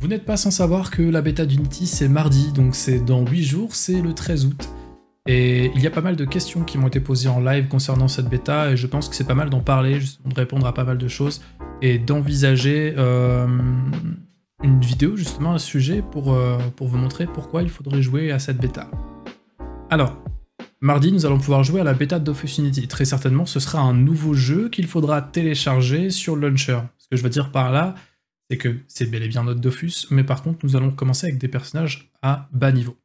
Vous n'êtes pas sans savoir que la bêta d'Unity c'est mardi, donc c'est dans 8 jours, c'est le 13 août. Et il y a pas mal de questions qui m'ont été posées en live concernant cette bêta, et je pense que c'est pas mal d'en parler, de répondre à pas mal de choses, et d'envisager euh, une vidéo justement à ce sujet pour, euh, pour vous montrer pourquoi il faudrait jouer à cette bêta. Alors, Mardi, nous allons pouvoir jouer à la bêta d'Office Unity. Très certainement, ce sera un nouveau jeu qu'il faudra télécharger sur le launcher. Ce que je veux dire par là, c'est que c'est bel et bien notre Dofus, mais par contre, nous allons commencer avec des personnages à bas niveau.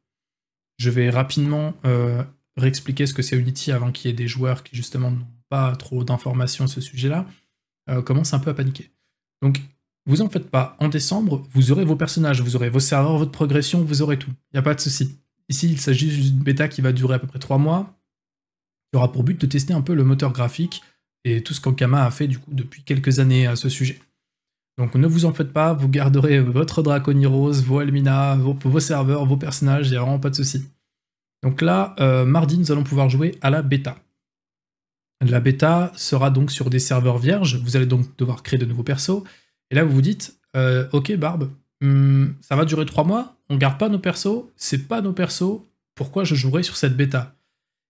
Je vais rapidement euh, réexpliquer ce que c'est Unity avant qu'il y ait des joueurs qui, justement, n'ont pas trop d'informations à ce sujet-là, euh, commencent un peu à paniquer. Donc, vous en faites pas. En décembre, vous aurez vos personnages, vous aurez vos serveurs, votre progression, vous aurez tout. Il n'y a pas de souci. Ici, il s'agit d'une bêta qui va durer à peu près 3 mois, qui aura pour but de tester un peu le moteur graphique et tout ce qu'Okama a fait du coup depuis quelques années à ce sujet. Donc ne vous en faites pas, vous garderez votre Draconiros, Rose, vos Elmina, vos, serveurs, vos personnages, il n'y a vraiment pas de souci. Donc là, euh, mardi, nous allons pouvoir jouer à la bêta. La bêta sera donc sur des serveurs vierges, vous allez donc devoir créer de nouveaux persos, et là vous vous dites, euh, ok Barbe, hmm, ça va durer 3 mois, on garde pas nos persos, c'est pas nos persos, pourquoi je jouerai sur cette bêta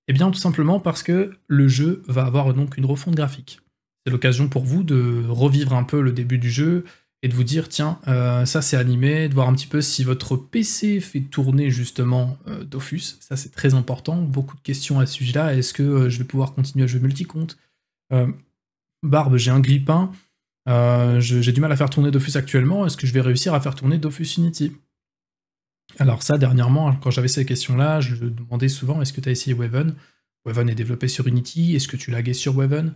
Eh bien tout simplement parce que le jeu va avoir donc une refonte graphique. C'est l'occasion pour vous de revivre un peu le début du jeu et de vous dire tiens, euh, ça c'est animé, de voir un petit peu si votre PC fait tourner justement euh, Dofus. Ça c'est très important. Beaucoup de questions à ce sujet-là. Est-ce que euh, je vais pouvoir continuer à jouer multicompte Barbe, j'ai un grippin. j'ai du mal à faire tourner Dofus actuellement. Est-ce que je vais réussir à faire tourner Dofus Unity alors ça, dernièrement, quand j'avais ces questions-là, je demandais souvent est-ce que tu as essayé Weaven Weaven est développé sur Unity, est-ce que tu laguais sur Weaven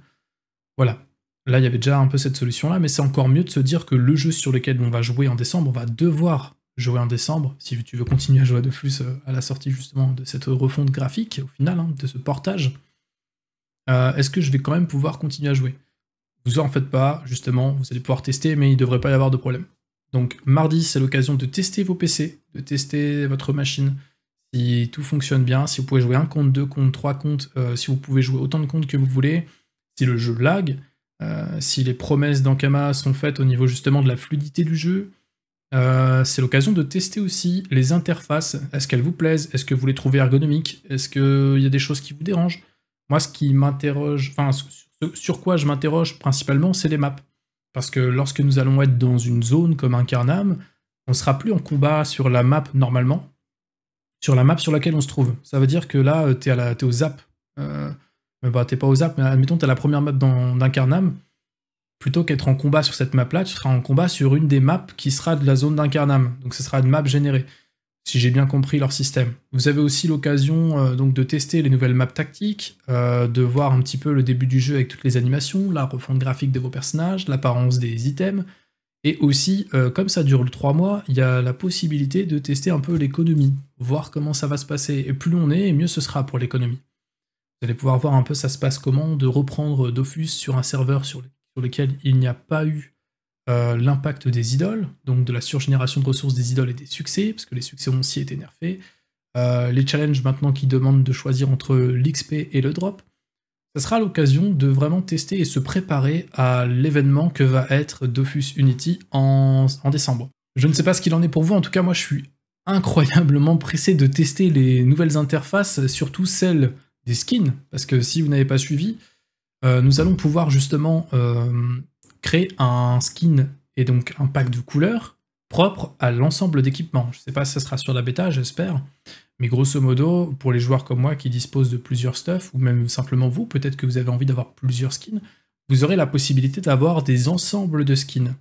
voilà. Là, il y avait déjà un peu cette solution-là, mais c'est encore mieux de se dire que le jeu sur lequel on va jouer en décembre, on va devoir jouer en décembre, si tu veux continuer à jouer de plus euh, à la sortie justement de cette refonte graphique, au final, hein, de ce portage, euh, est-ce que je vais quand même pouvoir continuer à jouer Vous en faites pas, justement, vous allez pouvoir tester, mais il ne devrait pas y avoir de problème. Donc mardi, c'est l'occasion de tester vos PC, de tester votre machine, si tout fonctionne bien, si vous pouvez jouer un compte, deux comptes, trois comptes, euh, si vous pouvez jouer autant de comptes que vous voulez, si le jeu lag, euh, si les promesses d'Ankama sont faites au niveau justement de la fluidité du jeu. Euh, c'est l'occasion de tester aussi les interfaces. Est-ce qu'elles vous plaisent Est-ce que vous les trouvez ergonomiques Est-ce qu'il euh, y a des choses qui vous dérangent Moi, ce qui m'interroge, enfin, sur quoi je m'interroge principalement, c'est les maps. Parce que lorsque nous allons être dans une zone comme un on ne sera plus en combat sur la map normalement, sur la map sur laquelle on se trouve. Ça veut dire que là, tu es, es, aux mais bah, t'es pas aux apps, mais admettons, t'as la première map d'Incarnam, plutôt qu'être en combat sur cette map-là, tu seras en combat sur une des maps qui sera de la zone d'Incarnam. Donc ce sera une map générée, si j'ai bien compris leur système. Vous avez aussi l'occasion euh, donc de tester les nouvelles maps tactiques, euh, de voir un petit peu le début du jeu avec toutes les animations, la refonte graphique de vos personnages, l'apparence des items, et aussi, euh, comme ça dure le 3 mois, il y a la possibilité de tester un peu l'économie, voir comment ça va se passer. Et plus on est, mieux ce sera pour l'économie. Vous allez pouvoir voir un peu ça se passe comment de reprendre Dofus sur un serveur sur, lequel il n'y a pas eu euh, l'impact des idoles, donc de la surgénération de ressources des idoles et des succès, parce que les succès ont aussi été nerfés. Euh, les challenges maintenant qui demandent de choisir entre l'XP et le drop. Ça sera l'occasion de vraiment tester et se préparer à l'événement que va être Dofus Unity en, en décembre. Je ne sais pas ce qu'il en est pour vous, en tout cas moi je suis incroyablement pressé de tester les nouvelles interfaces, surtout celles skins, parce que si vous n'avez pas suivi, euh, nous allons pouvoir justement euh, créer un skin et donc un pack de couleurs propre à l'ensemble d'équipements. Je ne sais pas si ça sera sur la bêta, j'espère, mais grosso modo, pour les joueurs comme moi qui disposent de plusieurs stuff, ou même simplement vous, peut-être que vous avez envie d'avoir plusieurs skins, vous aurez la possibilité d'avoir des ensembles de skins,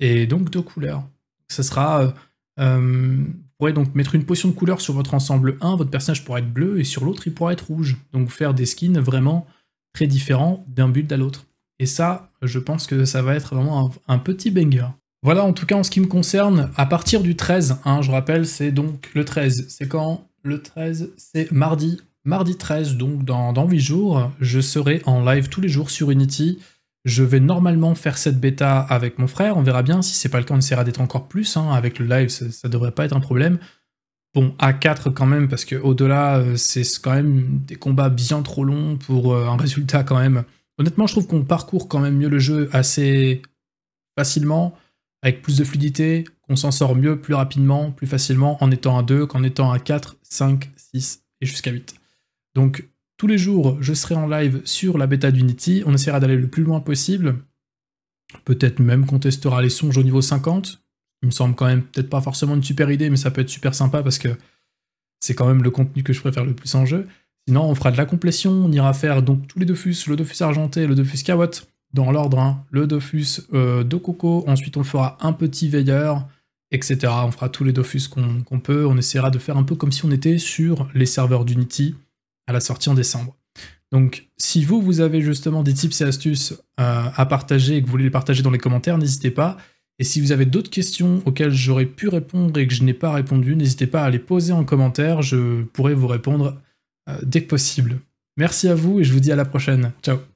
et donc de couleurs. Ce sera euh, vous euh, pourrez donc mettre une potion de couleur sur votre ensemble 1, votre personnage pourrait être bleu, et sur l'autre, il pourra être rouge. Donc faire des skins vraiment très différents d'un but à l'autre. Et ça, je pense que ça va être vraiment un, petit banger. Voilà en tout cas en ce qui me concerne, à partir du 13, hein, je rappelle, c'est donc le 13. C'est quand Le 13, c'est mardi. Mardi 13, donc dans, dans 8 jours, je serai en live tous les jours sur Unity. Je vais normalement faire cette bêta avec mon frère, on verra bien. Si c'est pas le cas, on essaiera d'être encore plus. Hein. Avec le live, ça, ne devrait pas être un problème. Bon, à 4 quand même, parce que au-delà, euh, c'est quand même des combats bien trop longs pour euh, un résultat quand même. Honnêtement, je trouve qu'on parcourt quand même mieux le jeu assez facilement, avec plus de fluidité, qu'on s'en sort mieux, plus rapidement, plus facilement, en étant à 2 qu'en étant à 4, 5, 6 et jusqu'à 8. Donc tous les jours, je serai en live sur la bêta d'Unity. On essaiera d'aller le plus loin possible. Peut-être même qu'on testera les songes au niveau 50. Il me semble quand même peut-être pas forcément une super idée, mais ça peut être super sympa parce que c'est quand même le contenu que je préfère le plus en jeu. Sinon, on fera de la complétion, on ira faire donc tous les Dofus, le Dofus argenté le Dofus Kawatt, dans l'ordre, hein. le Dofus euh, de coco, ensuite on fera un petit veilleur, etc. On fera tous les Dofus qu'on peut, on essaiera de faire un peu comme si on était sur les serveurs d'Unity, à la sortie en décembre. Donc, si vous, vous avez justement des tips et astuces euh, à partager et que vous voulez les partager dans les commentaires, n'hésitez pas. Et si vous avez d'autres questions auxquelles j'aurais pu répondre et que je n'ai pas répondu, n'hésitez pas à les poser en commentaire, je pourrai vous répondre euh, dès que possible. Merci à vous et je vous dis à la prochaine. Ciao